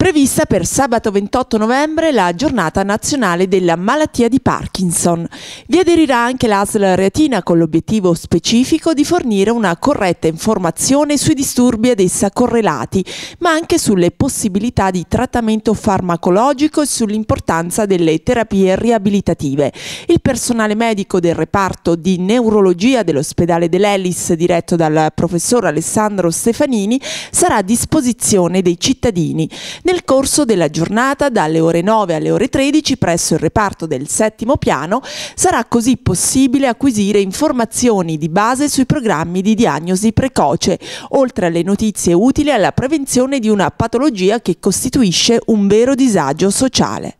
prevista per sabato 28 novembre la giornata nazionale della malattia di Parkinson. Vi aderirà anche l'ASL Reatina con l'obiettivo specifico di fornire una corretta informazione sui disturbi ad essa correlati, ma anche sulle possibilità di trattamento farmacologico e sull'importanza delle terapie riabilitative. Il personale medico del reparto di neurologia dell'ospedale dell'Ellis, diretto dal professor Alessandro Stefanini, sarà a disposizione dei cittadini nel corso della giornata dalle ore 9 alle ore 13 presso il reparto del settimo piano sarà così possibile acquisire informazioni di base sui programmi di diagnosi precoce, oltre alle notizie utili alla prevenzione di una patologia che costituisce un vero disagio sociale.